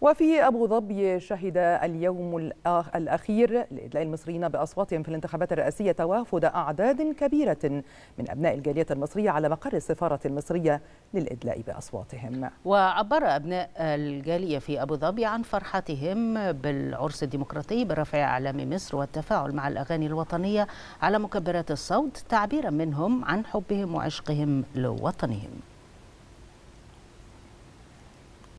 وفي أبو ظبي شهد اليوم الأخير لإدلاء المصريين بأصواتهم في الانتخابات الرئاسية توافد أعداد كبيرة من أبناء الجالية المصرية على مقر السفارة المصرية للإدلاء بأصواتهم وعبر أبناء الجالية في أبو ظبي عن فرحتهم بالعرس الديمقراطي برفع أعلام مصر والتفاعل مع الأغاني الوطنية على مكبرات الصوت تعبيرا منهم عن حبهم وعشقهم لوطنهم